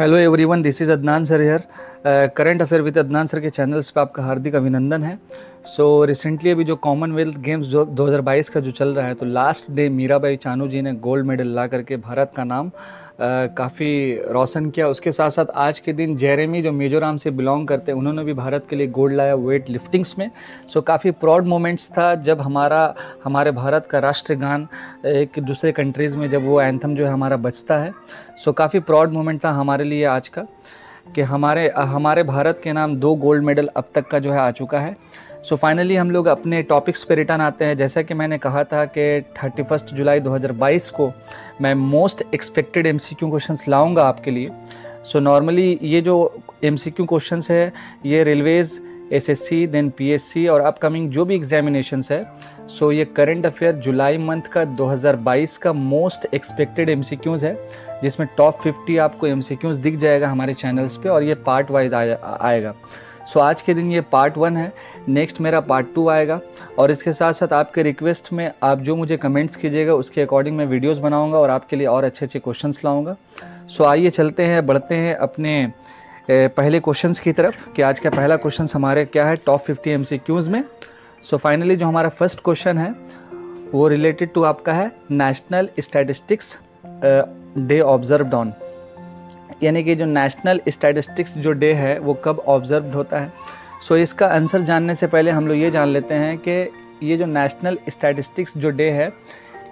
hello everyone this is Adnan sir here current affair with Adnan sir के channels पे आपका हार्दिक अभिनंदन है सो so, रिसेंटली अभी जो कॉमनवेल्थ गेम्स जो 2022 का जो चल रहा है तो लास्ट डे मीराबाई चानू जी ने गोल्ड मेडल ला करके भारत का नाम uh, काफ़ी रोशन किया उसके साथ साथ आज के दिन जेरेमी जो मिजोराम से बिलोंग करते हैं उन्होंने भी भारत के लिए गोल्ड लाया वेट लिफ्टिंग्स में सो काफ़ी प्राउड मोमेंट्स था जब हमारा हमारे भारत का राष्ट्रगान एक दूसरे कंट्रीज़ में जब वो एंथम जो है हमारा बचता है सो काफ़ी प्राउड मोमेंट था हमारे लिए आज का कि हमारे हमारे भारत के नाम दो गोल्ड मेडल अब तक का जो है आ चुका है सो so फाइनली हम लोग अपने टॉपिक्स पे रिटर्न आते हैं जैसा कि मैंने कहा था कि थर्टी फर्स्ट जुलाई 2022 को मैं most expected M C Q question लाऊँगा आपके लिए सो so नॉर्मली ये जो एम सी क्यू क्वेश्चन है ये railways S S C then P S C और अपकमिंग जो भी एग्जामिनेशनस है सो so ये करंट अफेयर जुलाई मंथ का 2022 का most expected M C Qs है जिसमें टॉप 50 आपको एम सी क्यूज़ दिख जाएगा हमारे चैनल्स पे और ये पार्ट वाइज आएगा सो आज के दिन ये पार्ट वन है नेक्स्ट मेरा पार्ट टू आएगा और इसके साथ साथ आपके रिक्वेस्ट में आप जो मुझे कमेंट्स कीजिएगा उसके अकॉर्डिंग मैं वीडियोस बनाऊंगा और आपके लिए और अच्छे अच्छे क्वेश्चन लाऊंगा सो आइए चलते हैं बढ़ते हैं अपने पहले क्वेश्चन की तरफ कि आज का पहला क्वेश्चन हमारे क्या है टॉप फिफ्टी एम में सो so फाइनली जो हमारा फर्स्ट क्वेश्चन है वो रिलेटेड टू आपका है national statistics day observe on यानी कि जो नेशनल स्टैटिस्टिक्स जो डे है वो कब ऑब्जर्व होता है सो so, इसका आंसर जानने से पहले हम लोग ये जान लेते हैं कि ये जो नेशनल स्टैटिस्टिक्स जो डे है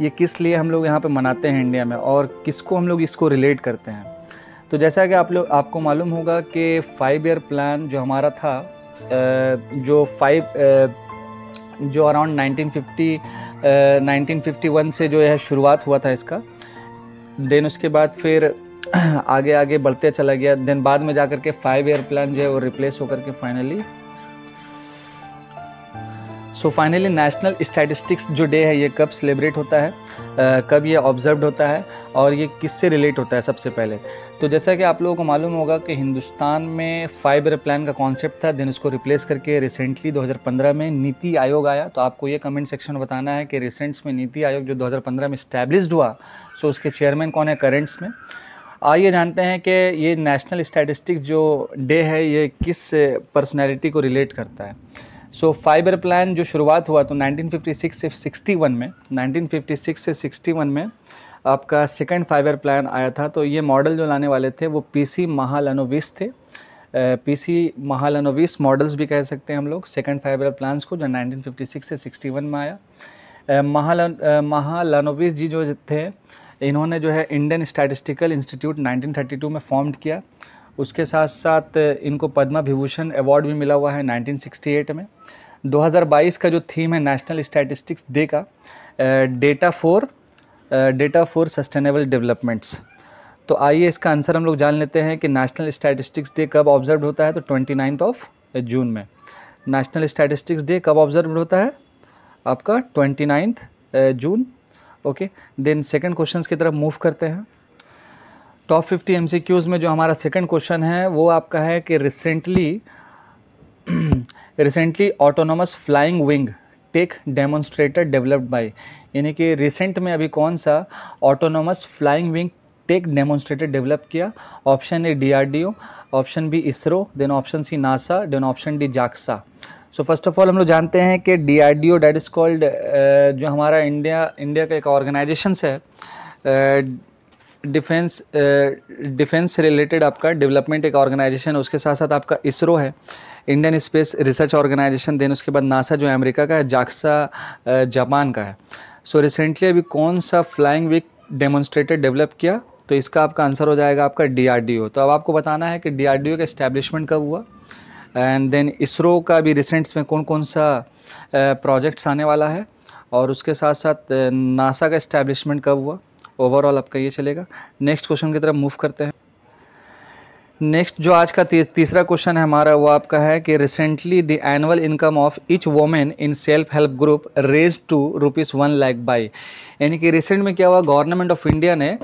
ये किस लिए हम लोग यहाँ पे मनाते हैं इंडिया में और किसको हम लोग इसको रिलेट करते हैं तो जैसा कि आप लोग आपको मालूम होगा कि फाइव ईयर प्लान जो हमारा था जो फाइव जो अराउंड 1950 1951 से जो है शुरुआत हुआ था इसका देन उसके बाद फिर आगे आगे बढ़ते चला गया देन बाद में जा के फाइव ईयर प्लान जो है वो रिप्लेस होकर के finally so finally national statistics जो डे है ये कब सेलिब्रेट होता है कब ये ऑब्जर्व होता है और ये किससे रिलेट होता है सबसे पहले तो जैसा कि आप लोगों को मालूम होगा कि हिंदुस्तान में फाइव ईयर प्लान का कॉन्सेप्ट था देन उसको रिप्लेस करके रिसेंटली 2015 में नीति आयोग आया तो आपको ये कमेंट सेक्शन में बताना है कि रिसेंट्स में नीति आयोग जो 2015 में इस्टेब्लिश हुआ सो उसके चेयरमैन कौन है करेंट्स में आइए जानते हैं कि ये नेशनल स्टैटिस्टिक्स जो डे है ये किस पर्सनैलिटी को रिलेट करता है सो फाइबर प्लान जो शुरुआत हुआ तो 1956 से 61 में 1956 से 61 में आपका सेकंड फाइबर प्लान आया था तो ये मॉडल जो लाने वाले थे वो पीसी महालानोविस थे पीसी महालानोविस मॉडल्स भी कह सकते हैं हम लोग सेकंड फाइबर प्लान्स को जो 1956 से 61 में आया महालान महालानोविस जी जो थे इन्होंने जो है इंडियन स्टैटिस्टिकल इंस्टीट्यूट 1932 में फॉर्म्ड किया उसके साथ साथ इनको पद्मा विभूषण अवार्ड भी मिला हुआ है 1968 में 2022 का जो थीम है नेशनल स्टैटिस्टिक्स डे का data for data for sustainable developments तो आइए इसका आंसर हम लोग जान लेते हैं कि नेशनल स्टैटिस्टिक्स डे कब ऑब्जर्व होता है तो ट्वेंटी ऑफ जून में नेशनल स्टैटिस्टिक्स डे कब ऑब्जर्व होता है आपका twenty June okay then second questions की तरफ मूव करते हैं टॉप फिफ्टी एम में जो हमारा सेकंड क्वेश्चन है वो आपका है कि recently recently autonomous flying wing tech demonstrator developed by यानी कि रिसेंट में अभी कौन सा autonomous flying wing tech demonstrator develop किया option A D option B ISRO then option C NASA then option D JAXA so first of all हम लोग जानते हैं कि D R D O that is called जो हमारा इंडिया इंडिया का एक ऑर्गेनाइजेशन है डिफेंस डिफेंस से रिलेटेड आपका डेवलपमेंट एक ऑर्गेनाइजेशन उसके साथ साथ आपका इसरो है Indian space research organization then उसके बाद नासा जो अमेरिका का है जाक्सा uh, जापान का है सो so, रिसेंटली अभी कौन सा फ्लाइंग विक डेमोन्स्ट्रेटर डेवलप किया तो इसका आपका आंसर हो जाएगा आपका डी तो अब आपको बताना है कि डी का इस्टेब्लिशमेंट कब हुआ एंड देन इसरो का भी रिसेंट्स में कौन कौन सा प्रोजेक्ट्स आने वाला है और उसके साथ साथ नासा का इस्टेब्लिशमेंट कब हुआ ओवरऑल आपका ये चलेगा नेक्स्ट क्वेश्चन की तरफ मूव करते हैं नेक्स्ट जो आज का ती, तीसरा क्वेश्चन है हमारा वो आपका है कि recently the annual income of each women in self help group raise to rupees one lakh by यानी कि रिसेंट में क्या हुआ गवर्नमेंट ऑफ इंडिया ने आ,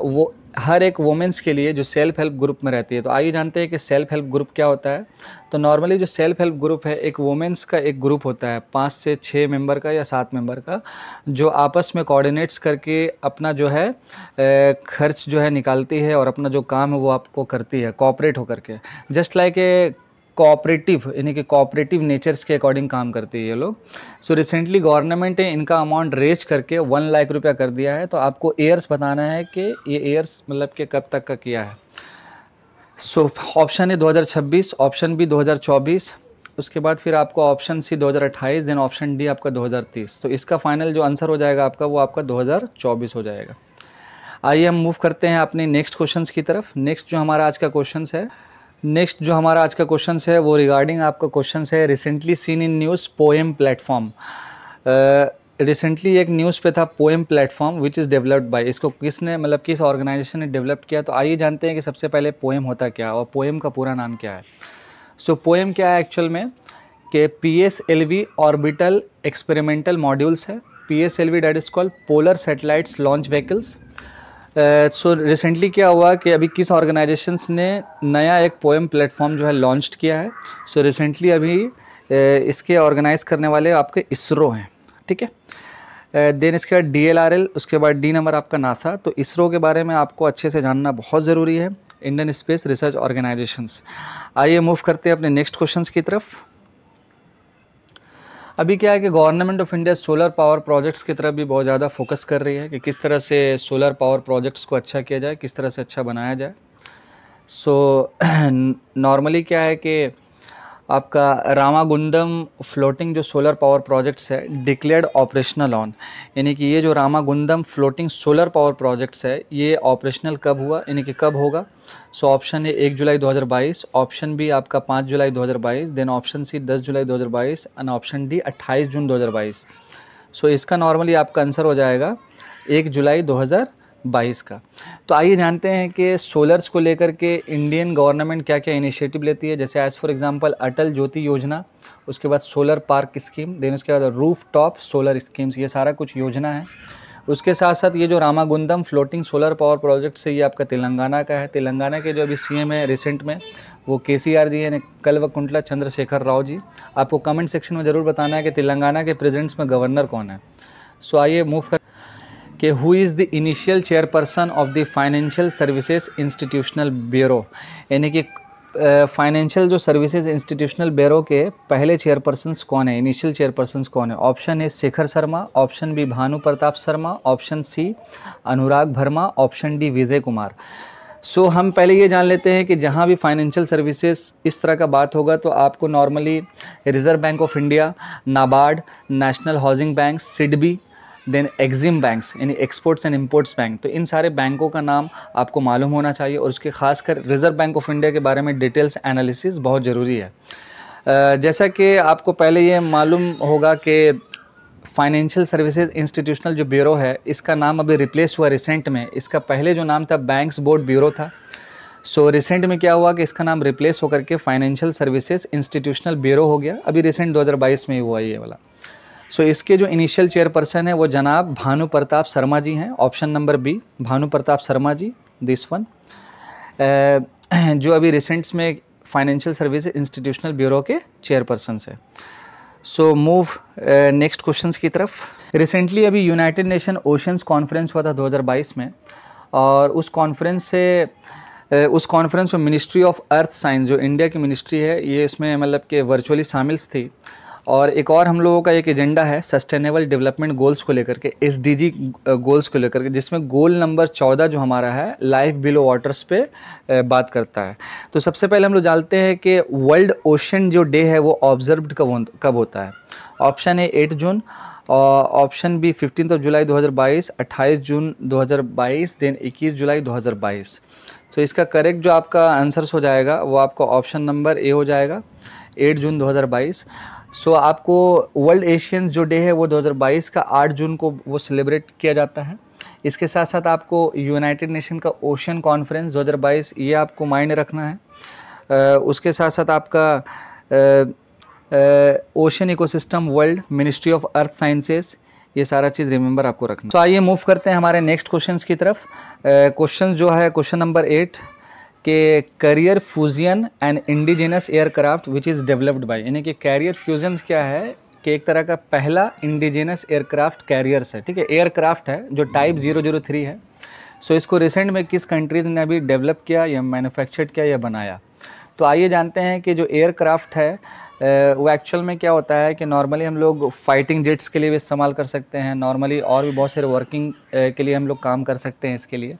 वो हर एक वोमेंस के लिए जो सेल्फ हेल्प ग्रुप में रहती है तो आइए जानते हैं कि सेल्फ हेल्प ग्रुप क्या होता है तो नॉर्मली जो सेल्फ हेल्प ग्रुप है एक वोमेंस का एक ग्रुप होता है पाँच से छः मेंबर का या सात मेंबर का जो आपस में कोऑर्डिनेट्स करके अपना जो है खर्च जो है निकालती है और अपना जो काम है वो आपको करती है कॉपरेट होकर के जस्ट लाइक ए कोऑपरेटिव यानी कि कोऑपरेटिव नेचर्स के अकॉर्डिंग काम करती है ये लोग सो रिसेंटली गवर्नमेंट ने इनका अमाउंट रेज करके वन लाख रुपया कर दिया है तो आपको एयर्स बताना है कि ये एयर्स मतलब कि कब तक का किया है so option A 2026 option B 2024 उसके बाद फिर आपको option C 2028 then option D आपका 2030 तो इसका फाइनल जो आंसर हो जाएगा आपका वो आपका 2024 हो जाएगा आइए हम मूव करते हैं अपने नेक्स्ट क्वेश्चंस की तरफ नेक्स्ट जो हमारा आज का क्वेश्चन है नेक्स्ट जो हमारा आज का क्वेश्चन है वो रिगार्डिंग आपका क्वेश्चन है recently seen in news poem platform recently एक न्यूज़ पे था poem platform which is developed by इसको किसने मतलब किस ऑर्गेनाइजेशन ने डेवलप किया तो आइए जानते हैं कि सबसे पहले पोएम होता क्या और पोएम का पूरा नाम क्या है सो so, पोएम क्या है एक्चुअल में कि P S L V orbital experimental modules है P S L V that is called polar satellites launch vehicles so uh, recently so, क्या हुआ कि अभी किस ऑर्गेनाइजेशंस ने नया एक पोएम प्लेटफॉर्म जो है लॉन्च किया है सो so, रिसेंटली अभी uh, इसके ऑर्गेनाइज करने वाले आपके इसरो हैं ठीक है देन इसके बाद डी एल आर एल उसके बाद डी नंबर आपका नासा तो इसरो के बारे में आपको अच्छे से जानना बहुत ज़रूरी है इंडियन स्पेस रिसर्च ऑर्गेनाइजेशंस आइए मूव करते हैं अपने नेक्स्ट क्वेश्चन की तरफ अभी क्या है कि government of India solar power projects की तरफ भी बहुत ज़्यादा फोकस कर रही है कि किस तरह से सोलर पावर प्रोजेक्ट्स को अच्छा किया जाए किस तरह से अच्छा बनाया जाए सो so, नॉर्मली क्या है कि आपका रामागुंडम फ्लोटिंग जो सोलर पावर प्रोजेक्ट्स है डिक्लेयर्ड ऑपरेशनल ऑन यानी कि ये जो Ramagundam floating solar power projects है ये ऑपरेशनल कब हुआ यानी कि कब होगा सो ऑप्शन ए एक जुलाई 2022 ऑप्शन बी आपका पाँच जुलाई 2022 देन ऑप्शन सी दस जुलाई 2022 एंड ऑप्शन डी अट्ठाईस जून 2022 सो so इसका नॉर्मली आपका आंसर हो जाएगा एक जुलाई हज़ार बाईस का तो आइए जानते हैं कि सोलर्स को लेकर के इंडियन गवर्नमेंट क्या क्या इनिशिएटिव लेती है जैसे as for example Atal Jyoti Yojana उसके बाद सोलर पार्क स्कीम देन उसके बाद रूफ टॉप सोलर स्कीम्स ये सारा कुछ योजना है उसके साथ साथ ये जो Ramagundam floating solar power project से ये आपका तेलंगाना का है तेलंगाना के जो अभी सी एम है रिसेंट में वो के सी आर जी है कल वकुंटला चंद्रशेखर राव जी आपको कमेंट सेक्शन में ज़रूर बताना है कि तेलंगाना के प्रेजेंट्स में गवर्नर कौन है सो आइए मूव कि who is the initial chairperson of the financial services institutional bureau यानी कि फाइनेंशियल जो सर्विसेज इंस्टीट्यूशनल ब्यूरो के पहले चेयरपर्सन्स कौन है इनिशियल चेयरपर्सन कौन है option A Shekhar Sharma option B Bhanu Pratap Sharma option C Anurag Bharma option D Vijay Kumar so so, हम पहले ये जान लेते हैं कि जहाँ भी फाइनेंशियल सर्विसेज इस तरह का बात होगा तो आपको normally reserve bank of India NABARD national housing bank SIDBI then exim banks यानी एक्सपोर्ट्स एंड इम्पोर्ट्स बैंक तो इन सारे बैंकों का नाम आपको मालूम होना चाहिए और उसके खासकर रिजर्व बैंक ऑफ इंडिया के बारे में डिटेल्स एनालिसिस बहुत ज़रूरी है जैसा कि आपको पहले ये मालूम होगा कि फाइनेंशियल सर्विसेज इंस्टीट्यूशनल जो ब्यूरो है इसका नाम अभी रिप्लेस हुआ रिसेंट में इसका पहले जो नाम था बैंक्स बोर्ड ब्यूरो था सो so, रिसेंट में क्या हुआ कि इसका नाम रिप्लेस होकर के फाइनेंशियल सर्विसेज इंस्टीट्यूशनल ब्यूरो हो गया अभी रिसेंट 2022 में ही हुआ ये वाला सो so, इसके जो इनिशियल चेयरपर्सन है वो जनाब भानु प्रताप शर्मा जी हैं option number B Bhanu Pratap Sharma ji this one uh, जो अभी रिसेंट्स में फाइनेंशियल सर्विस इंस्टीट्यूशनल ब्यूरो के चेयरपर्सन है सो मूव नेक्स्ट क्वेश्चन की तरफ रिसेंटली अभी यूनाइटेड नेशन ओशंस कॉन्फ्रेंस हुआ था 2022 में और उस कॉन्फ्रेंस से uh, उस कॉन्फ्रेंस में मिनिस्ट्री ऑफ अर्थ साइंस जो इंडिया की मिनिस्ट्री है ये इसमें मतलब के वर्चुअली शामिल थी और एक और हम लोगों का एक एजेंडा है सस्टेनेबल डेवलपमेंट गोल्स को लेकर के एस गोल्स को लेकर के जिसमें गोल नंबर चौदह जो हमारा है लाइफ बिलो वाटर्स पे बात करता है तो सबसे पहले हम लोग जानते हैं कि वर्ल्ड ओशन जो डे है वो ऑब्जर्व कब कब होता है ऑप्शन है eight June option B fifteen of July 2022 28 June 2022 then 21 July 2022 तो इसका करेक्ट जो आपका आंसर्स हो जाएगा वो आपका ऑप्शन नंबर ए हो जाएगा 8 जून 2022 सो so, आपको वर्ल्ड एशियन जो डे है वो 2022 का 8 जून को वो सेलिब्रेट किया जाता है इसके साथ साथ आपको यूनाइटेड नेशन का ओशन कॉन्फ्रेंस 2022 ये आपको माइंड रखना है आ, उसके साथ साथ आपका ocean ecosystem world ministry of earth sciences ये सारा चीज़ रिमेंबर आपको रखना तो so, आइए मूव करते हैं हमारे नेक्स्ट क्वेश्चन की तरफ क्वेश्चन जो है क्वेश्चन नंबर एट कि carrier fusion and indigenous aircraft which is developed by यानी कि कैरियर फ्यूजन क्या है कि एक तरह का पहला इंडिजिनस एयरक्राफ्ट कैरियर्स है ठीक है एयरक्राफ्ट है जो टाइप ज़ीरो जीरो थ्री है सो so, इसको रिसेंट में किस कंट्रीज़ ने अभी डेवलप किया या मैन्युफैक्चर्ड किया या बनाया तो आइए जानते हैं कि जो एयरक्राफ्ट है वो एक्चुअल में क्या होता है कि नॉर्मली हम लोग फाइटिंग जेट्स के लिए भी इस्तेमाल कर सकते हैं नॉर्मली और भी बहुत सारे वर्किंग के लिए हम लोग काम कर सकते हैं इसके लिए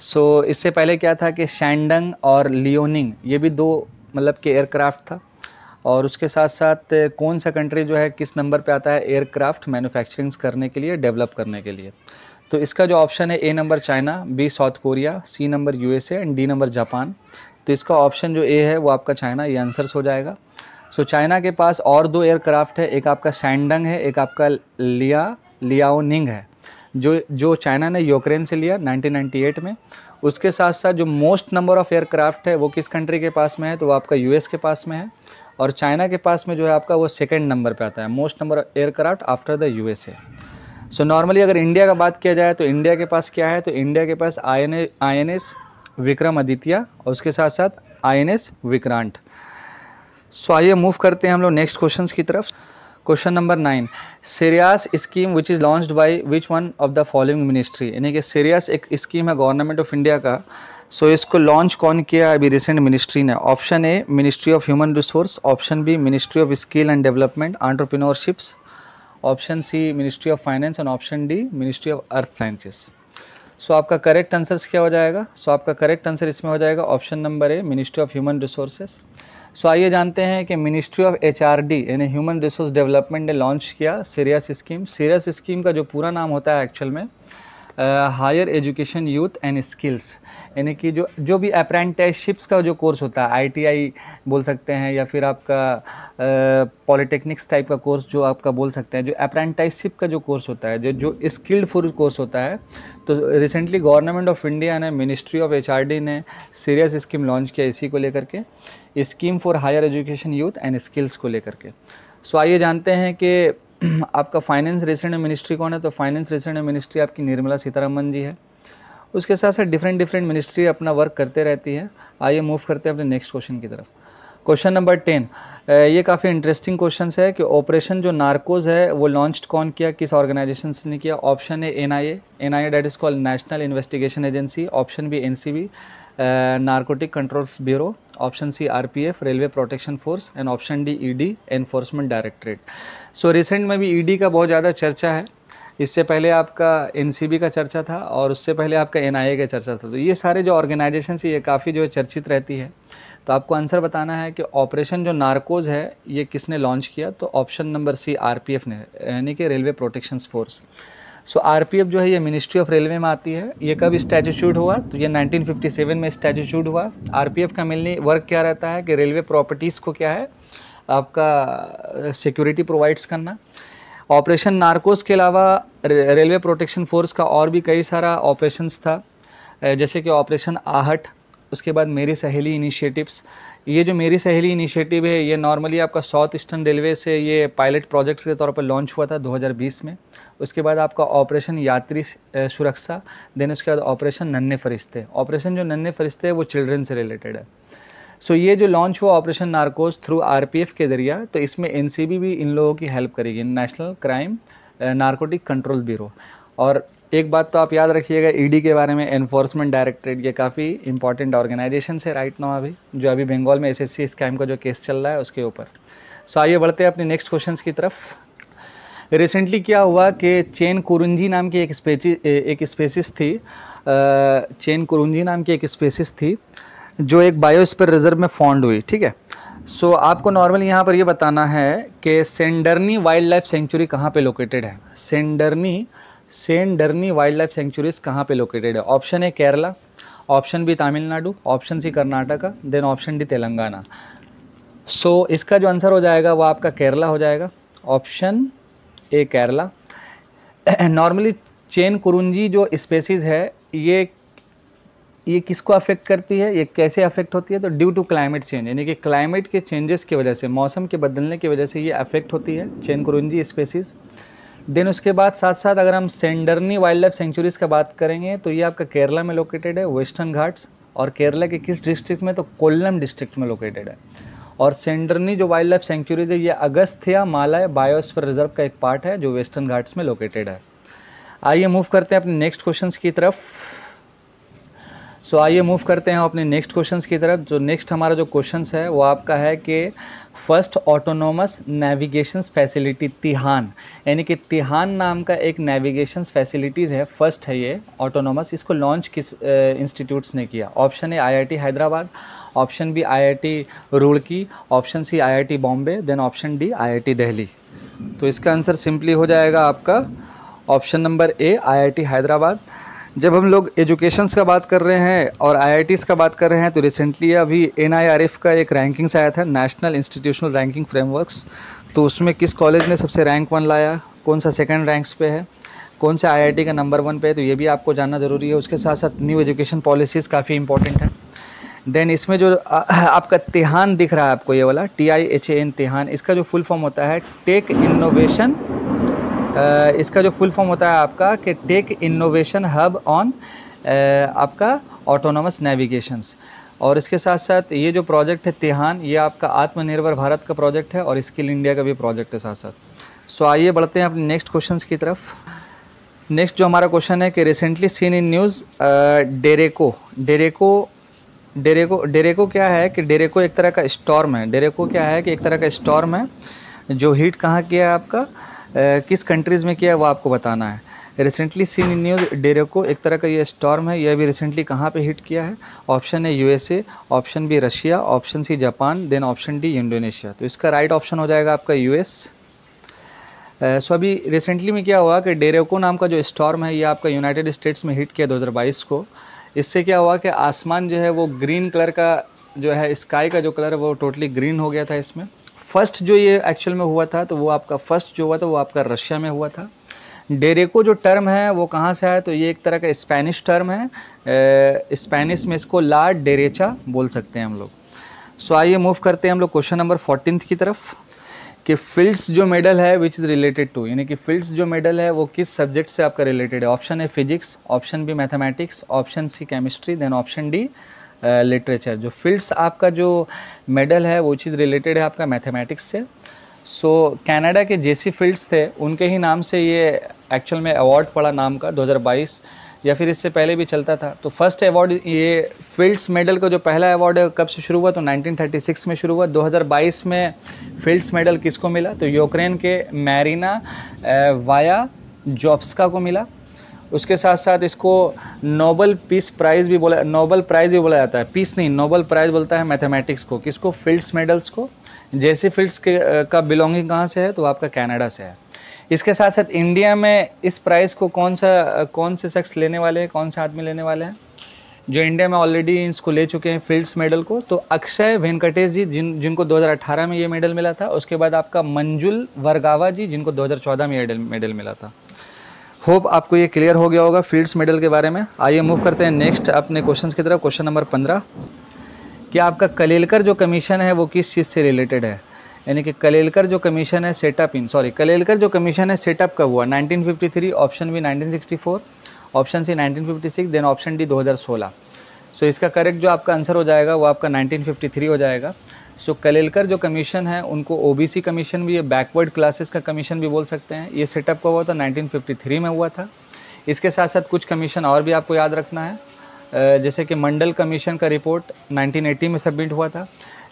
सो so, इससे पहले क्या था कि शैंडंग और लियोनिंग ये भी दो मतलब के एयरक्राफ्ट था और उसके साथ साथ कौन सा कंट्री जो है किस नंबर पे आता है एयरक्राफ्ट मैन्युफैक्चरिंग्स करने के लिए डेवलप करने के लिए तो इसका जो ऑप्शन है A number China B South Korea C number USA and D number Japan तो इसका ऑप्शन जो ए है वो आपका चाइना ये आंसर्स हो जाएगा सो so, चाइना के पास और दो एयरक्राफ्ट है एक आपका सैंडंग है एक आपका लिया लियाओनिंग है जो जो चाइना ने यूक्रेन से लिया 1998 में उसके साथ साथ जो मोस्ट नंबर ऑफ़ एयरक्राफ्ट है वो किस कंट्री के पास में है तो वो आपका यूएस के पास में है और चाइना के पास में जो है आपका वो सेकेंड नंबर पर आता है most number of aircraft after the U S so normally अगर इंडिया का बात किया जाए तो इंडिया के पास क्या है तो इंडिया के पास I N S Vikramaditya और उसके साथ साथ आई एन एस विक्रांट सो आइए मूव करते हैं हम लोग नेक्स्ट क्वेश्चंस की तरफ question number nine SHREYAS scheme which is launched by which one of the following ministry यानी कि सीरियास एक स्कीम है गवर्नमेंट ऑफ इंडिया का सो so, इसको लॉन्च कौन किया अभी रिसेंट मिनिस्ट्री ने option A ministry of human resource option B ministry of skill and development entrepreneurships option C ministry of finance and option D ministry of earth sciences so आपका correct answer क्या हो जाएगा so so, आपका correct answer इसमें हो जाएगा option number A ministry of human resources so आइए जानते हैं कि ministry of H R D यानी ह्यूमन रिसोर्स डेवलपमेंट ने लॉन्च किया सीरियस स्कीम सीरियस स्कीम का जो पूरा नाम होता है एक्चुअल में higher education youth and skills यानी कि जो जो भी अप्रेंटिसशिप्स का जो कोर्स होता है आईटीआई बोल सकते हैं या फिर आपका पॉलिटेक्निक्स टाइप का कोर्स जो आपका बोल सकते हैं जो अप्रेंटिसशिप का जो कोर्स होता है जो जो स्किल्ड फुल कोर्स होता है तो रिसेंटली गवर्नमेंट ऑफ इंडिया ने मिनिस्ट्री ऑफ एच ने सीरियस स्कीम लॉन्च किया इसी को लेकर के scheme for higher education youth and skills को लेकर के सो आइए जानते हैं कि आपका फाइनेंस रेसिडेंट मिनिस्ट्री कौन है तो फाइनेंस रेसिडेंट मिनिस्ट्री आपकी निर्मला सीतारामन जी है उसके साथ साथ डिफरेंट डिफरेंट मिनिस्ट्री अपना वर्क करते रहती है आइए मूव करते हैं अपने नेक्स्ट क्वेश्चन की तरफ क्वेश्चन नंबर टेन ये काफ़ी इंटरेस्टिंग क्वेश्चन है कि ऑपरेशन जो नार्कोज है वो लॉन्च कौन किया किस ऑर्गेनाइजेशन ने किया ऑप्शन है N I A N I A that is called national investigation agency option B N C B narcotic controls bureau option C RPF railway protection force and option D ED enforcement directorate so recent में भी ED e का बहुत ज़्यादा चर्चा है इससे पहले आपका एन का चर्चा था और उससे पहले आपका एन का चर्चा था तो ये सारे जो ऑर्गेनाइजेशन ये काफ़ी जो है चर्चित रहती है तो आपको आंसर बताना है कि ऑपरेशन जो नार्कोज है ये किसने लॉन्च किया तो ऑप्शन नंबर सी आरपीएफ ने यानी कि railway protection force so R जो है ये मिनिस्ट्री ऑफ रेलवे में आती है ये कब स्टैचूशूट हुआ तो ये 1957 में स्टैचूशूट हुआ आर का मिलने वर्क क्या रहता है कि रेलवे प्रॉपर्टीज़ को क्या है आपका सिक्योरिटी प्रोवाइड्स करना ऑपरेशन नार्कोस के अलावा रेलवे प्रोटेक्शन फोर्स का और भी कई सारा ऑपरेशंस था जैसे कि ऑपरेशन आहट उसके बाद मेरी सहेली इनिशिएटिव्स ये जो मेरी सहेली इनिशिएटिव है ये नॉर्मली आपका साउथ ईस्टर्न रेलवे से ये पायलट प्रोजेक्ट के तौर पर लॉन्च हुआ था 2020 में उसके बाद आपका ऑपरेशन यात्री सुरक्षा देन उसके बाद ऑपरेशन नन्हे फरिश्ते ऑपरेशन जो नन्हे फरिश्ते हैं वो चिल्ड्रन से रिलेटेड है सो so, ये जो लॉन्च हुआ ऑपरेशन नार्कोस थ्रू आर के ज़रिया तो इसमें एन भी इन लोगों की हेल्प करेगी national crime narcotic control bureau और एक बात तो आप याद रखिएगा ईडी e के बारे में एनफोर्समेंट डायरेक्टरेट ये काफ़ी इंपॉर्टेंट ऑर्गेनाइजेशन है राइट नाउ अभी जो अभी बंगाल में एसएससी स्कैम का जो केस चल रहा है उसके ऊपर सो आइए बढ़ते हैं अपने नेक्स्ट क्वेश्चन की तरफ रिसेंटली क्या हुआ कि चेन कुरुंजी नाम की एक स्पेची एक स्पेसिस थी चेन कुरुंजी नाम की एक स्पेसिस थी जो एक बायोस्पेर रिजर्व में फॉन्ड हुई ठीक है सो so, आपको नॉर्मल यहाँ पर यह बताना है कि सेंडरनी वाइल्ड लाइफ सेंचुरी कहाँ पर लोकेटेड है Shendurney Shendurney wild life sanctuaries कहाँ पे लोकेटेड है option A Kerala option B Tamil Nadu option C Karnataka then option D Telangana so इसका जो आंसर हो जाएगा वो आपका केरला हो जाएगा option A Kerala normally Chenkurinji जो स्पेसीज़ है ये ये किसको अफेक्ट करती है ये कैसे अफेक्ट होती है तो ड्यू टू क्लाइमेट चेंज यानी कि क्लाइमेट के चेंजेस की वजह से मौसम के बदलने की वजह से ये अफेक्ट होती है चेन कुरुंजी स्पेसीज़ देन उसके बाद साथ साथ अगर हम सेंडरनी वाइल्ड लाइफ सेंचुरीज़ का बात करेंगे तो ये आपका केरला में लोकेटेड है वेस्टर्न घाट्स और केरला के किस डिस्ट्रिक्ट में तो कोल्लम डिस्ट्रिक्ट में लोकेटेड है और सेंडरनी जो वाइल्ड लाइफ सेंचुरीज है ये अगस्थिया माला बायोस्फर रिजर्व का एक पार्ट है जो वेस्टर्न घाट्स में लोकेटेड है आइए मूव करते हैं अपने नेक्स्ट क्वेश्चन की तरफ सो so, आइए मूव करते हैं अपने नेक्स्ट क्वेश्चन की तरफ जो नेक्स्ट हमारा जो क्वेश्चन है वो आपका है कि first autonomous navigation facility TiHAN यानी कि तिहान नाम का एक नेविगेशन फैसिलिटीज़ है फर्स्ट है ये ऑटोनोमस इसको लॉन्च किस इंस्टीट्यूट्स ने किया option A IIT Hyderabad option B IIT Roorkee option C IIT Bombay then option D IIT Delhi तो इसका आंसर सिंपली हो जाएगा आपका option number A I Hyderabad जब हम लोग एजुकेशंस का बात कर रहे हैं और आई का बात कर रहे हैं तो रिसेंटली अभी एन का एक रैंकिंग्स आया था नेशनल इंस्टीट्यूशनल रैंकिंग फ्रेमवर्क्स तो उसमें किस कॉलेज ने सबसे रैंक वन लाया कौन सा सेकेंड रैंक्स पे है कौन सा आई का नंबर वन पे है तो ये भी आपको जानना ज़रूरी है उसके साथ साथ न्यू एजुकेशन पॉलिसीज़ काफ़ी इंपॉर्टेंट है देन इसमें जो आपका तिहान दिख रहा है आपको ये वाला T I H A N TiHAN इसका जो फुल फॉर्म होता है टेक इनोवेशन इसका जो फुल फॉर्म होता है आपका कि टेक इनोवेशन हब ऑन आपका ऑटोनोमस नेविगेशंस और इसके साथ साथ ये जो प्रोजेक्ट है तिहान ये आपका आत्मनिर्भर भारत का प्रोजेक्ट है और स्किल इंडिया का भी प्रोजेक्ट है साथ साथ सो आइए बढ़ते हैं अपने नेक्स्ट क्वेश्चंस की तरफ नेक्स्ट जो हमारा क्वेश्चन है कि recently seen in news derecho derecho derecho derecho क्या है कि डेरेको एक तरह का स्टॉर्म है डेरेको क्या है कि एक तरह का स्टॉर्म है जो हीट कहाँ किया है आपका किस कंट्रीज़ में किया है वो आपको बताना है रिसेंटली सीन इन न्यूज़ डेरे को एक तरह का ये स्टॉर्म है यह भी रिसेंटली कहाँ पे हिट किया है ऑप्शन है USA option B Russia option C Japan then option D Indonesia तो इसका राइट ऑप्शन हो जाएगा आपका यूएस सो अभी रिसेंटली में क्या हुआ कि डेरेको नाम का जो स्टॉर्म है ये आपका यूनाइटेड स्टेट्स में हिट किया बाईस को इससे क्या हुआ कि आसमान जो है वो ग्रीन कलर का जो है स्काई का जो कलर है वो टोटली ग्रीन हो गया था इसमें फर्स्ट जो ये एक्चुअल में हुआ था तो वो आपका फर्स्ट जो हुआ था वो आपका रशिया में हुआ था डेरेको जो टर्म है वो कहाँ से आया तो ये एक तरह का स्पेनिश टर्म है स्पेनिश में इसको ला डेरेचा बोल सकते हैं हम लोग सो आइए मूव करते हैं हम लोग क्वेश्चन नंबर फोर्टीन की तरफ कि फील्ड्स जो मेडल है विच इज़ रिलेटेड टू यानी कि फील्ड्स जो मेडल है वो किस सब्जेक्ट से आपका रिलेटेड है option A physics option B mathematics option C chemistry then option D literature जो फील्ड्स आपका जो मेडल है वो चीज़ रिलेटेड है आपका मैथमेटिक्स से सो so, कनाडा के जेसी फील्ड्स थे उनके ही नाम से ये एक्चुअल में अवार्ड पड़ा नाम का 2022 या फिर इससे पहले भी चलता था तो फर्स्ट अवार्ड ये फील्ड्स मेडल का जो पहला अवार्ड कब से शुरू हुआ तो 1936 में शुरू हुआ 2022 में फील्ड्स मेडल किसको मिला तो यूक्रेन के मैरिना वाया जॉब्सका को मिला उसके साथ साथ इसको नोबल पीस प्राइज़ भी बोला नोबल प्राइज़ भी बोला जाता है पीस नहीं नोबल प्राइज़ बोलता है मैथमेटिक्स को किसको फील्ड्स मेडल्स को जैसे फील्ड्स के का बिलोंगिंग कहाँ से है तो आपका कनाडा से है इसके साथ साथ इंडिया में इस प्राइज़ को कौन सा कौन से शख्स लेने वाले हैं कौन से आदमी लेने वाले हैं जो इंडिया में ऑलरेडी इसको ले चुके हैं फील्ड्स मेडल को तो अक्षय वेंकटेश जी जिन जिनको 2018 में ये मेडल मिला था उसके बाद आपका मंजुल वर्गावा जी जिनको 2014 में ये मेडल मिला था होप आपको ये क्लियर हो गया होगा फील्ड्स मेडल के बारे में आइए मूव करते हैं नेक्स्ट अपने क्वेश्चन की तरफ क्वेश्चन नंबर पंद्रह कि आपका कलेलकर जो कमीशन है वो किस चीज़ से रिलेटेड है यानी कि कलेलकर जो कमीशन है सेटअप इन सॉरी कलेलकर जो कमीशन है सेटअप का हुआ 1953 option B 1964 option C 1956 then option D 2016 so so, इसका करेक्ट जो आपका आंसर हो जाएगा वो आपका 1953 हो जाएगा सो कलेलकर जो कमीशन है उनको ओबीसी कमीशन भी ये बैकवर्ड क्लासेस का कमीशन भी बोल सकते हैं ये सेटअप का हुआ था 1953 में हुआ था इसके साथ साथ कुछ कमीशन और भी आपको याद रखना है जैसे कि मंडल कमीशन का रिपोर्ट 1980 में सबमिट हुआ था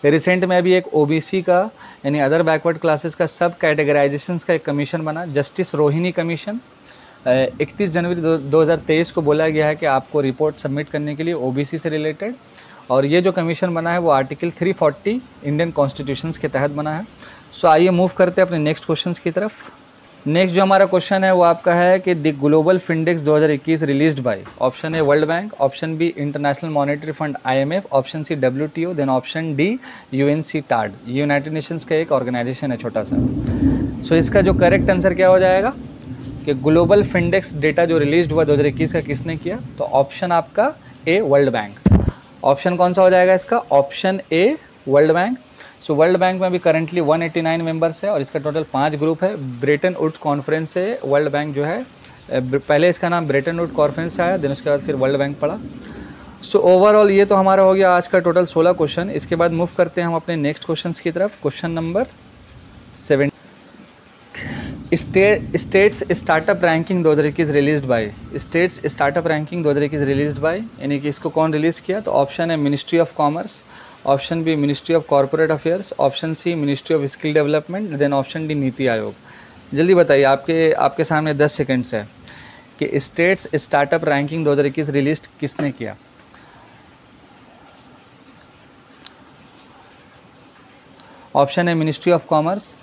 रिसेंट में अभी एक ओबीसी का यानी अदर बैकवर्ड क्लासेस का सब कैटेगराइजेशन का एक कमीशन बना जस्टिस रोहिणी कमीशन 31 जनवरी 2023 को बोला गया है कि आपको रिपोर्ट सबमिट करने के लिए ओबीसी से रिलेटेड और ये जो कमीशन बना है वो आर्टिकल 340 इंडियन कॉन्स्टिट्यूशन के तहत बना है सो आइए मूव करते हैं अपने नेक्स्ट क्वेश्चन की तरफ नेक्स्ट जो हमारा क्वेश्चन है वो आपका है कि the Global Findex 2021 release by option A World Bank option B International Monetary Fund IMF option C WTO then option D UNCTAD United Nations का एक ऑर्गेनाइजेशन है छोटा सा सो so, इसका जो करेक्ट आंसर क्या हो जाएगा कि ग्लोबल फिंडेक्स डेटा जो रिलीज हुआ दो का किसने किया तो ऑप्शन आपका ए वर्ल्ड बैंक ऑप्शन कौन सा हो जाएगा इसका option A World Bank so World Bank में भी करंटली 189 मेंबर्स है और इसका टोटल पाँच ग्रुप है ब्रिटेन वुड्स कॉन्फ्रेंस से वर्ल्ड बैंक जो है पहले इसका नाम ब्रिटेन वुड कॉन्फ्रेंस आया दिन उसके बाद फिर वर्ल्ड बैंक पड़ा सो so, ओवरऑल ये तो हमारा हो गया आज का टोटल 16 क्वेश्चन इसके बाद मूव करते हैं हम अपने नेक्स्ट क्वेश्चन की तरफ question number States Startup Ranking दो हज़ार इक्कीस release by States Startup Ranking दो हज़ार इक्कीस रिलीज बाई यानी कि इसको कौन रिलीज़ किया तो ऑप्शन है Ministry of Commerce option B ministry of Corporate Affairs option C ministry of Skill Development then option D NITI Aayog जल्दी बताइए आपके आपके सामने दस सेकेंड्स है कि स्टेट्स स्टार्टअप रैंकिंग दो हजार इक्कीस रिलीज किसने किया ऑप्शन है Ministry of Commerce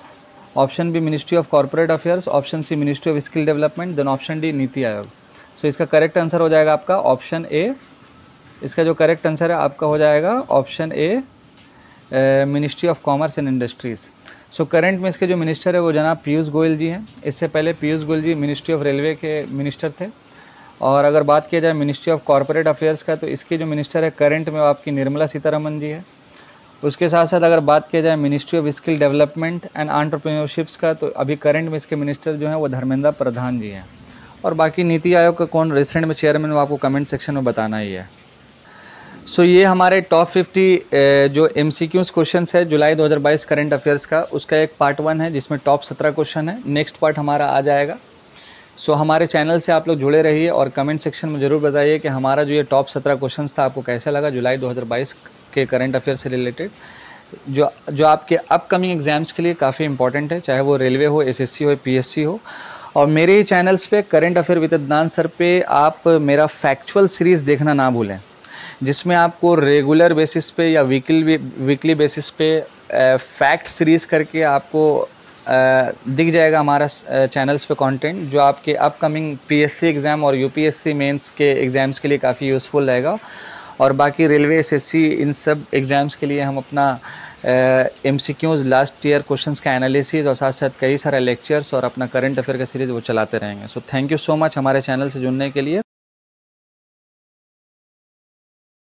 option B ministry of Corporate Affairs option C ministry of Skill Development then option D NITI Aayog सो इसका करेक्ट आंसर हो जाएगा आपका ऑप्शन ए इसका जो करेक्ट आंसर है आपका हो जाएगा option A ministry of Commerce and Industries so current में इसके जो मिनिस्टर है वो जनाब पीयूष गोयल जी हैं इससे पहले Piyush Goyal ji Ministry of Railway के मिनिस्टर थे और अगर बात किया जाए मिनिस्ट्री ऑफ कॉरपोरेट अफेयर्स का तो इसके जो मिनिस्टर है करंट में वो आपकी निर्मला सीतारमन जी है उसके साथ साथ अगर बात किया जाए Ministry of Skill Development and Entrepreneurships का तो अभी करंट में इसके मिनिस्टर जो हैं वो धर्मेंद्र प्रधान जी हैं और बाकी नीति आयोग का कौन रिसेंट में चेयरमैन वो आपको कमेंट सेक्शन में बताना ही है सो so, ये हमारे टॉप फिफ्टी जो एम सी क्यूज़ क्वेश्चन है जुलाई 2022 करंट अफेयर्स का उसका एक पार्ट वन है जिसमें टॉप सत्रह क्वेश्चन है नेक्स्ट पार्ट हमारा आ जाएगा सो so, हमारे चैनल से आप लोग जुड़े रहिए और कमेंट सेक्शन में ज़रूर बताइए कि हमारा जो ये टॉप सत्रह क्वेश्चन था आपको कैसा लगा जुलाई 2022 के करंट अफेयर से रिलेटेड जो जो आपके अपकमिंग एग्ज़ाम्स के लिए काफ़ी इंपॉर्टेंट है चाहे वो रेलवे हो एसएससी हो पीएससी हो और मेरे ही चैनल्स पे current affair with Adnan sir पे आप मेरा फैक्चुअल सीरीज़ देखना ना भूलें जिसमें आपको रेगुलर बेसिस पे या वीकली वीकली बेसिस पे फैक्ट सीरीज़ करके आपको दिख जाएगा हमारा चैनल्स पे कंटेंट जो आपके अपकमिंग पीएससी एग्ज़ाम और यूपीएससी मेंस के एग्ज़ाम्स के लिए काफ़ी यूज़फुल रहेगा और बाकी रेलवे एस इन सब एग्ज़ाम्स के लिए हम अपना M C Qs last year question का एनालिसिस और साथ साथ कई सारे लेक्चर्स और अपना करंट अफेयर का सीरीज़ वो चलाते रहेंगे so thank you so much हमारे चैनल से जुड़ने के लिए